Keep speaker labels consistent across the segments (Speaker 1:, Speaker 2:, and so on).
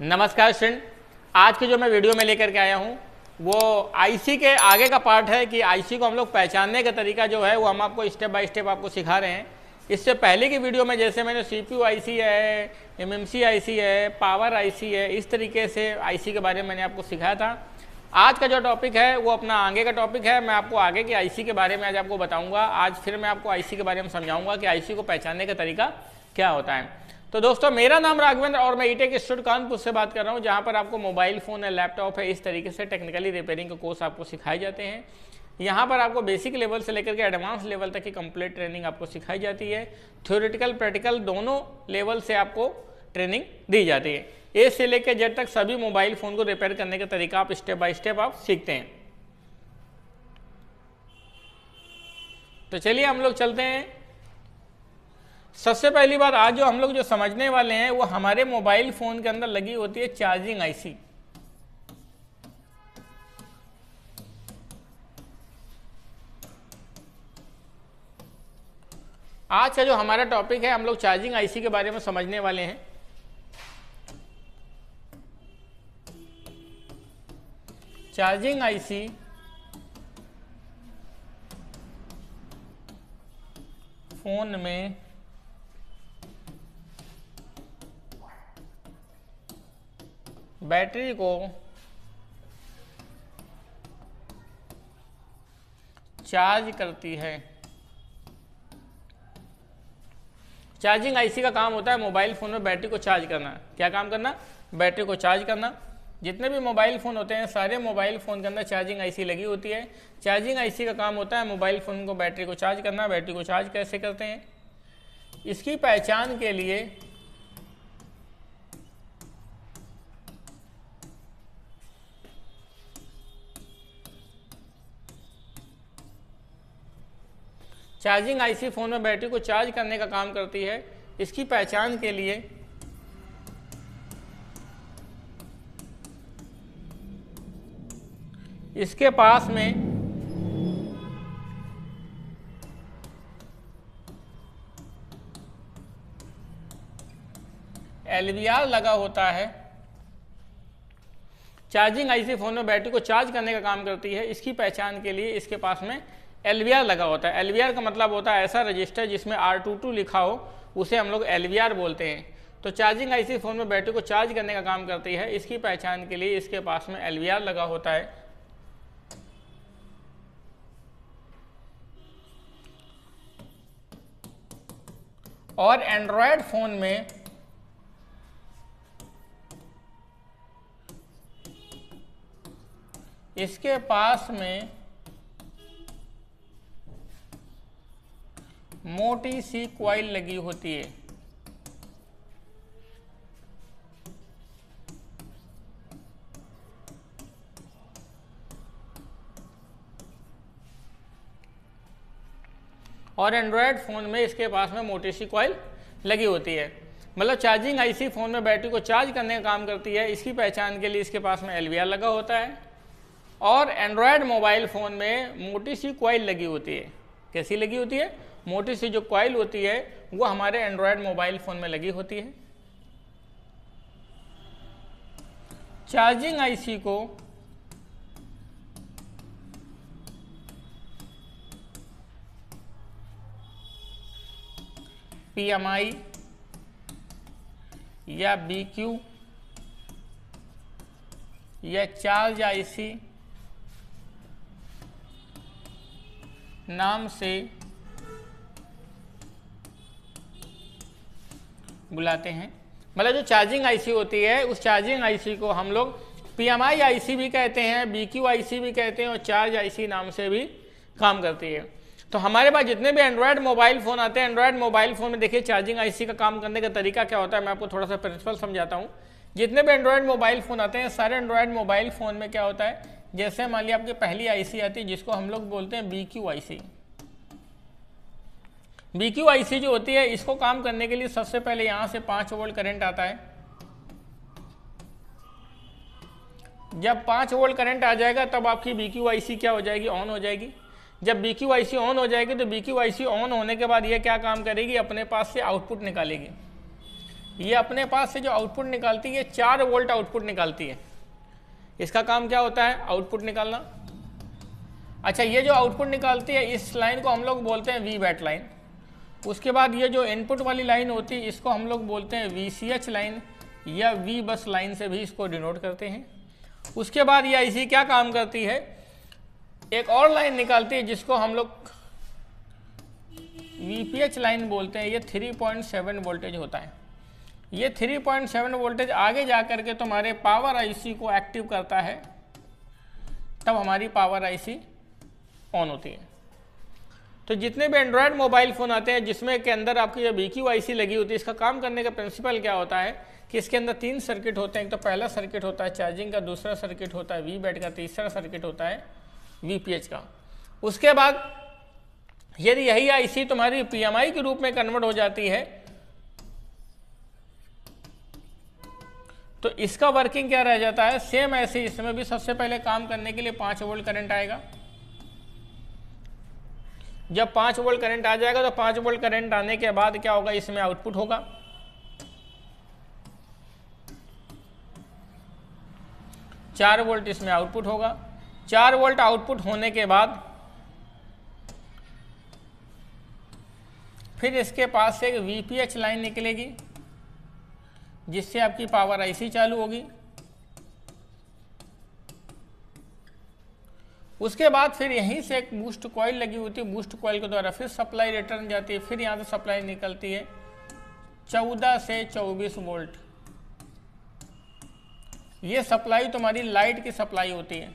Speaker 1: नमस्कार स्टूडेंट आज के जो मैं वीडियो में लेकर के आया हूँ वो आईसी के आगे का पार्ट है कि आईसी को हम लोग पहचानने का तरीका जो है वो हम आपको स्टेप बाय स्टेप आपको सिखा रहे हैं इससे पहले की वीडियो में जैसे मैंने सी पी आईसी है एमएमसी आईसी है पावर आईसी है इस तरीके से आईसी के बारे में मैंने आपको सिखाया था आज का जो टॉपिक है वो अपना आगे का टॉपिक है मैं आपको आगे की आई के बारे में आज आपको बताऊंगा आज फिर मैं आपको आई के बारे में समझाऊंगा कि आई को पहचानने का तरीका क्या होता है तो दोस्तों मेरा नाम राघवेंद्र और मैं ईटेक e स्टूड कानपुर से बात कर रहा हूँ जहाँ पर आपको मोबाइल फ़ोन है लैपटॉप है इस तरीके से टेक्निकली रिपेयरिंग के कोर्स आपको सिखाए जाते हैं यहाँ पर आपको बेसिक लेवल से लेकर के एडवांस लेवल तक की कंप्लीट ट्रेनिंग आपको सिखाई जाती है थ्योरेटिकल प्रैक्टिकल दोनों लेवल से आपको ट्रेनिंग दी जाती है ए से लेकर जेड तक सभी मोबाइल फ़ोन को रिपेयर करने का तरीका आप स्टेप बाय स्टेप आप सीखते हैं तो चलिए हम लोग चलते हैं सबसे पहली बात आज जो हम लोग जो समझने वाले हैं वो हमारे मोबाइल फोन के अंदर लगी होती है चार्जिंग आईसी आज का जो हमारा टॉपिक है हम लोग चार्जिंग आईसी के बारे में समझने वाले हैं चार्जिंग आईसी फोन में बैटरी को चार्ज करती है चार्जिंग आईसी का काम होता है मोबाइल फ़ोन में बैटरी को चार्ज करना क्या काम करना बैटरी को चार्ज करना जितने भी मोबाइल फ़ोन होते हैं सारे मोबाइल फ़ोन के अंदर चार्जिंग आईसी लगी होती है चार्जिंग आईसी का काम होता है मोबाइल फ़ोन को बैटरी को चार्ज करना बैटरी को चार्ज कैसे करते हैं इसकी पहचान के लिए चार्जिंग आईसी फ़ोन में बैटरी को चार्ज करने का काम करती है इसकी पहचान के लिए इसके पास में एल लगा होता है चार्जिंग आईसी फ़ोन में बैटरी को चार्ज करने का काम करती है इसकी पहचान के लिए इसके पास में एल लगा होता है एल का मतलब होता है ऐसा रजिस्टर जिसमें आर लिखा हो उसे हम लोग एल बोलते हैं तो चार्जिंग आईसी फ़ोन में बैटरी को चार्ज करने का काम करती है इसकी पहचान के लिए इसके पास में एल लगा होता है और एंड्रॉयड फ़ोन में इसके पास में मोटी सी क्वाइल लगी होती है और एंड्रॉयड फ़ोन में इसके पास में मोटी सी क्वाइल लगी होती है मतलब चार्जिंग आईसी फ़ोन में बैटरी को चार्ज करने का काम करती है इसकी पहचान के लिए इसके पास में एल लगा होता है और एंड्रॉयड मोबाइल फ़ोन में मोटी सी क्वाइल लगी होती है कैसी लगी होती है मोटी सी जो क्वाइल होती है वो हमारे एंड्रॉयड मोबाइल फ़ोन में लगी होती है चार्जिंग आईसी को पीएमआई या बीक्यू या चार्ज आईसी नाम से बुलाते हैं मतलब जो चार्जिंग आईसी होती है उस चार्जिंग आईसी को हम लोग पीएमआई आईसी भी कहते हैं बीक्यू आईसी भी कहते हैं और चार्ज आईसी नाम से भी काम करती है तो हमारे पास जितने भी एंड्रॉयड मोबाइल फ़ोन आते हैं एंड्रॉयड मोबाइल फ़ोन में देखिए चार्जिंग आईसी का काम करने का तरीका क्या होता है मैं आपको थोड़ा सा प्रिंसिपल समझाता हूँ जितने भी एंड्रॉयड मोबाइल फ़ोन आते हैं सारे एंड्रॉयड मोबाइल फ़ोन में क्या होता है जैसे मान लिया आपकी पहली आईसी आती है जिसको हम लोग बोलते हैं B Q I C B Q I C जो होती है इसको काम करने के लिए सबसे पहले यहां से पांच वोल्ट करंट आता है जब पांच वोल्ट करंट आ जाएगा तब आपकी बी क्यू आई सी क्या हो जाएगी ऑन हो जाएगी जब B Q I C on हो जाएगी तो B Q I C on होने के बाद यह क्या काम करेगी अपने पास से आउटपुट निकालेगी ये अपने पास से जो आउटपुट निकालती है चार वोल्ट आउटपुट निकालती है इसका काम क्या होता है आउटपुट निकालना अच्छा ये जो आउटपुट निकालती है इस लाइन को हम लोग बोलते हैं वी बैट लाइन उसके बाद ये जो इनपुट वाली लाइन होती है इसको हम लोग बोलते हैं वी सी एच लाइन या वी बस लाइन से भी इसको डिनोट करते हैं उसके बाद यह सी क्या काम करती है एक और लाइन निकालती है जिसको हम लोग वी पी एच लाइन बोलते हैं ये 3.7 वोल्टेज होता है ये 3.7 वोल्टेज आगे जा कर के तुम्हारे पावर आईसी को एक्टिव करता है तब हमारी पावर आईसी ऑन होती है तो जितने भी एंड्रॉयड मोबाइल फ़ोन आते हैं जिसमें के अंदर आपकी जो बी क्यू आई लगी होती है इसका काम करने का प्रिंसिपल क्या होता है कि इसके अंदर तीन सर्किट होते हैं एक तो पहला सर्किट होता है चार्जिंग का दूसरा सर्किट होता है वी बैट का तीसरा सर्किट होता है वी पी एच का उसके बाद यदि यही आईसी तुम्हारी पीएमआई के रूप में कन्वर्ट हो जाती है तो इसका वर्किंग क्या रह जाता है सेम ऐसे इसमें भी सबसे पहले काम करने के लिए पांच वोल्ट करंट आएगा जब पाँच वोल्ट करंट आ जाएगा तो पाँच वोल्ट करंट आने के बाद क्या होगा इसमें आउटपुट होगा चार वोल्ट इसमें आउटपुट होगा चार वोल्ट आउटपुट होने के बाद फिर इसके पास से एक वी लाइन निकलेगी जिससे आपकी पावर आईसी चालू होगी उसके बाद फिर यहीं से एक बूस्ट कॉइल लगी हुई थी बूस्ट कॉइल के द्वारा फिर सप्लाई रिटर्न जाती है फिर यहाँ से सप्लाई निकलती है चौदह से चौबीस वोल्ट ये सप्लाई तुम्हारी लाइट की सप्लाई होती है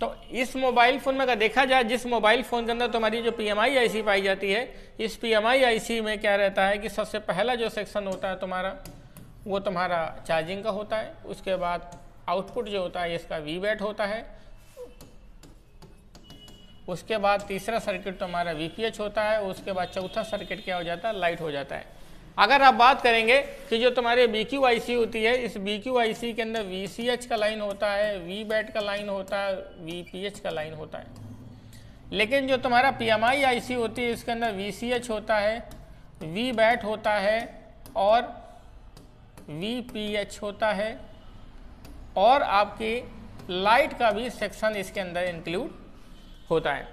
Speaker 1: तो इस मोबाइल फ़ोन में अगर देखा जाए जिस मोबाइल फ़ोन के अंदर तुम्हारी जो आई आईसी पाई जाती है इस आई आईसी में क्या रहता है कि सबसे पहला जो सेक्शन होता है तुम्हारा वो तुम्हारा चार्जिंग का होता है उसके बाद आउटपुट जो होता है इसका वी बैट होता है उसके बाद तीसरा सर्किट तो हमारा वीपीएच होता है उसके बाद चौथा सर्किट क्या हो जाता है लाइट हो जाता है अगर आप बात करेंगे कि जो तुम्हारे बी क्यू आई सी होती है इस बी क्यू आई सी के अंदर वी सी एच का लाइन होता है वी बैट का लाइन होता है वी पी एच का लाइन होता है लेकिन जो तुम्हारा पी एम आई आई सी होती है इसके अंदर वी सी एच होता है वी बैट होता है और वी पी एच होता है और आपके लाइट का भी सेक्शन इसके अंदर इंक्लूड होता है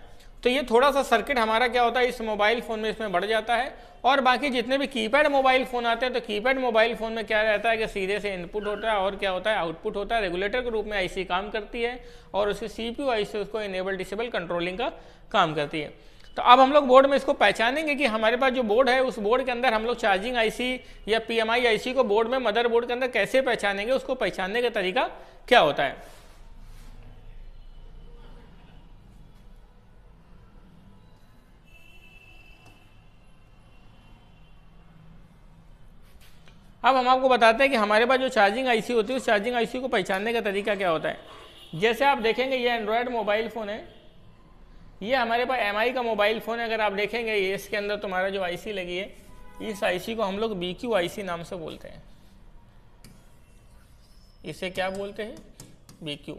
Speaker 1: तो ये थोड़ा सा सर्किट हमारा क्या होता है इस मोबाइल फ़ोन में इसमें बढ़ जाता है और बाकी जितने भी कीपैड मोबाइल फ़ोन आते हैं तो कीपैड मोबाइल फ़ोन में क्या रहता है कि सीधे से इनपुट होता है और क्या होता है आउटपुट होता है रेगुलेटर के रूप में आईसी काम करती है और उसकी सीपीयू आईसी उसको इनेबल डिसेबल कंट्रोलिंग का काम करती है तो अब हम लोग बोर्ड में इसको पहचानेंगे कि हमारे पास जो बोर्ड है उस बोर्ड के अंदर हम लोग चार्जिंग आईसी या पीएमआई आईसी को बोर्ड में मदर बोर्ड के अंदर कैसे पहचानेंगे उसको पहचानने का तरीका क्या होता है अब हम आपको बताते हैं कि हमारे पास जो चार्जिंग आईसी होती है उस चार्जिंग आईसी को पहचानने का तरीका क्या होता है जैसे आप देखेंगे ये एंड्रॉयड मोबाइल फ़ोन है ये हमारे पास एम का मोबाइल फ़ोन है अगर आप देखेंगे ये इसके अंदर तुम्हारा जो आई लगी है इस आई को हम लोग बी क्यू आई नाम से बोलते हैं इसे क्या बोलते हैं बी क्यू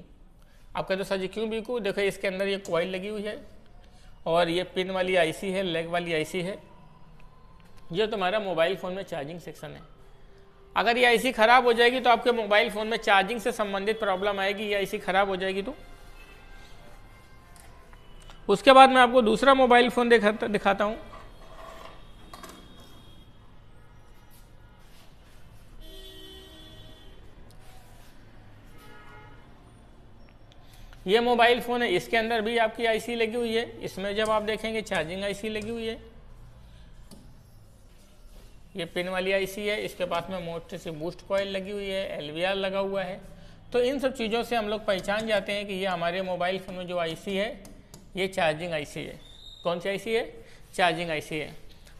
Speaker 1: आप कहते सर जी क्यों बी क्यू देखो इसके अंदर ये कॉइल लगी हुई है और ये पिन वाली आईसी है लेग वाली आईसी है ये तुम्हारा मोबाइल फ़ोन में चार्जिंग सेक्शन है अगर ये आईसी ख़राब हो जाएगी तो आपके मोबाइल फ़ोन में चार्जिंग से संबंधित प्रॉब्लम आएगी ये आईसी ख़राब हो जाएगी तो उसके बाद मैं आपको दूसरा मोबाइल फ़ोन दिखाता हूं ये मोबाइल फ़ोन है इसके अंदर भी आपकी आईसी लगी हुई है इसमें जब आप देखेंगे चार्जिंग आईसी लगी हुई है ये पिन वाली आईसी है इसके पास में मोटे सी बूस्ट कॉयल लगी हुई है एलवीआर लगा हुआ है तो इन सब चीज़ों से हम लोग पहचान जाते हैं कि ये हमारे मोबाइल फ़ोन में जो आईसी है ये चार्जिंग आईसी है कौन सी आईसी है चार्जिंग आईसी है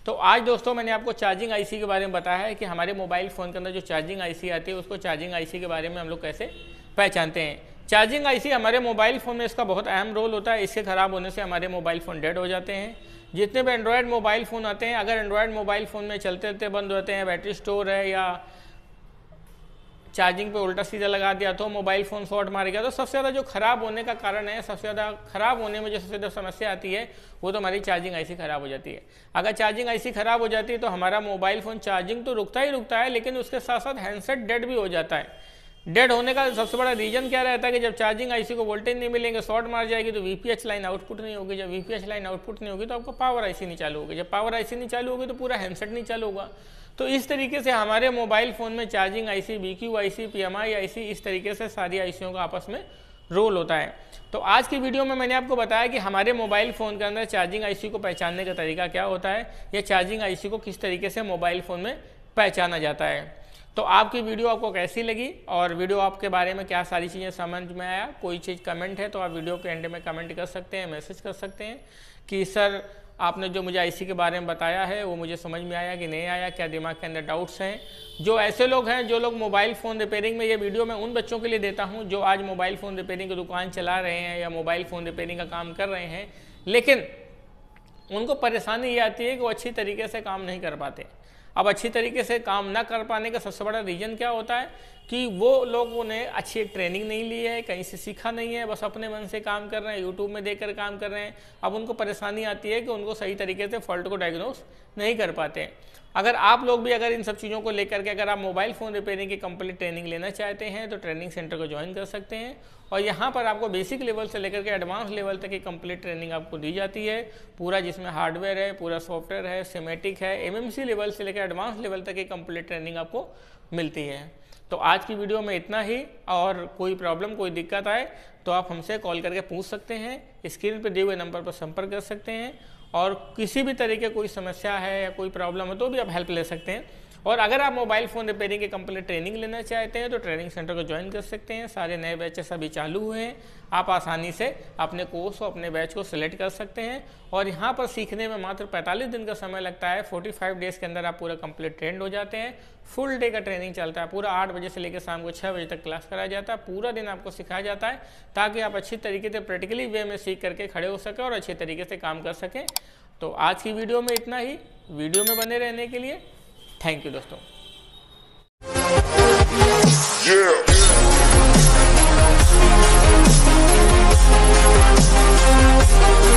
Speaker 1: तो आज दोस्तों मैंने आपको चार्जिंग आईसी के बारे में बताया है कि हमारे मोबाइल फ़ोन के अंदर जो चार्जिंग आईसी आती है उसको चार्जिंग आईसी के बारे में हम लोग कैसे पहचानते हैं चार्जिंग आईसी हमारे मोबाइल फ़ोन में इसका बहुत अहम रोल होता है इसके ख़राब होने से हमारे मोबाइल फ़ोन डेड हो जाते हैं जितने भी एंड्रॉयड मोबाइल फ़ोन आते हैं अगर एंड्रॉयड मोबाइल फ़ोन में चलते चलते बंद होते हैं बैटरी स्टोर है या चार्जिंग पे उल्टा सीधा लगा दिया तो मोबाइल फ़ोन शॉर्ट मार गया तो सबसे ज़्यादा जो ख़राब होने का कारण है सबसे ज़्यादा ख़राब होने में जो सबसे ज़्यादा समस्या आती है वो तो हमारी चार्जिंग ऐसी ख़राब हो जाती है अगर चार्जिंग ऐसी ख़राब हो जाती है तो हमारा मोबाइल फ़ोन चार्जिंग तो रुकता ही रुकता है लेकिन उसके साथ साथ हैंडसेट डेड भी हो जाता है डेड होने का सबसे बड़ा रीजन क्या रहता है कि जब चार्जिंग आईसी को वोल्टेज नहीं मिलेंगे शॉर्ट मार जाएगी तो वीपीएच लाइन आउटपुट नहीं होगी जब वीपीएच लाइन आउटपुट नहीं होगी तो आपको पावर आईसी नहीं चालू होगी जब पावर आईसी नहीं चालू होगी तो पूरा हैंडसेट नहीं चालू होगा तो इस तरीके से हमारे मोबाइल फ़ोन में charging IC BQ IC I IC इस तरीके से सारी आईसीओं का आपस में रोल होता है तो आज की वीडियो में मैंने आपको बताया कि हमारे मोबाइल फ़ोन के अंदर चार्जिंग आईसी को पहचानने का तरीका क्या होता है या चार्जिंग आईसी को किस तरीके से मोबाइल फ़ोन में पहचाना जाता है तो आपकी वीडियो आपको कैसी लगी और वीडियो आपके बारे में क्या सारी चीज़ें समझ में आया कोई चीज़ कमेंट है तो आप वीडियो के एंड में कमेंट कर सकते हैं मैसेज कर सकते हैं कि सर आपने जो मुझे आईसी के बारे में बताया है वो मुझे समझ में आया कि नहीं आया क्या दिमाग के अंदर डाउट्स हैं जो ऐसे लोग हैं जो लोग मोबाइल फ़ोन रिपेयरिंग में ये वीडियो मैं उन बच्चों के लिए देता हूँ जो आज मोबाइल फ़ोन रिपेयरिंग की दुकान चला रहे हैं या मोबाइल फ़ोन रिपेयरिंग का काम कर रहे हैं लेकिन उनको परेशानी ये आती है कि वो अच्छी तरीके से काम नहीं कर पाते अब अच्छी तरीके से काम ना कर पाने का सबसे बड़ा रीज़न क्या होता है कि वो लोग उन्हें अच्छी ट्रेनिंग नहीं ली है कहीं से सीखा नहीं है बस अपने मन से काम कर रहे हैं यूट्यूब में देख कर काम कर रहे हैं अब उनको परेशानी आती है कि उनको सही तरीके से फॉल्ट को डायग्नोस नहीं कर पाते अगर आप लोग भी अगर इन सब चीज़ों को लेकर के अगर आप मोबाइल फ़ोन रिपेयरिंग की कंप्लीट ट्रेनिंग लेना चाहते हैं तो ट्रेनिंग सेंटर को ज्वाइन कर सकते हैं और यहाँ पर आपको बेसिक लेवल से लेकर के एडवांस लेवल तक की कंप्लीट ट्रेनिंग आपको दी जाती है पूरा जिसमें हार्डवेयर है पूरा सॉफ्टवेयर है सिमेटिक है एमएमसी लेवल से लेकर एडवांस लेवल तक की कंप्लीट ट्रेनिंग आपको मिलती है तो आज की वीडियो में इतना ही और कोई प्रॉब्लम कोई दिक्कत आए तो आप हमसे कॉल करके पूछ सकते हैं स्क्रीन पर दिए हुए नंबर पर संपर्क कर सकते हैं और किसी भी तरीके कोई समस्या है या कोई प्रॉब्लम है तो भी आप हेल्प ले सकते हैं और अगर आप मोबाइल फ़ोन रिपेयरिंग के कंप्लीट ट्रेनिंग लेना चाहते हैं तो ट्रेनिंग सेंटर को ज्वाइन कर सकते हैं सारे नए बैचेस अभी चालू हुए हैं आप आसानी से अपने कोर्स और अपने बैच को सिलेक्ट कर सकते हैं और यहाँ पर सीखने में मात्र 45 दिन का समय लगता है 45 डेज़ के अंदर आप पूरा कंप्लीट ट्रेंड हो जाते हैं फुल डे का ट्रेनिंग चलता है पूरा आठ बजे से लेकर शाम को छः बजे तक क्लास कराया जाता है पूरा दिन आपको सिखाया जाता है ताकि आप अच्छी तरीके से प्रैक्टिकली वे में सीख करके खड़े हो सकें और अच्छे तरीके से काम कर सकें तो आज की वीडियो में इतना ही वीडियो में बने रहने के लिए थैंक यू दोस्तों yeah. Yeah.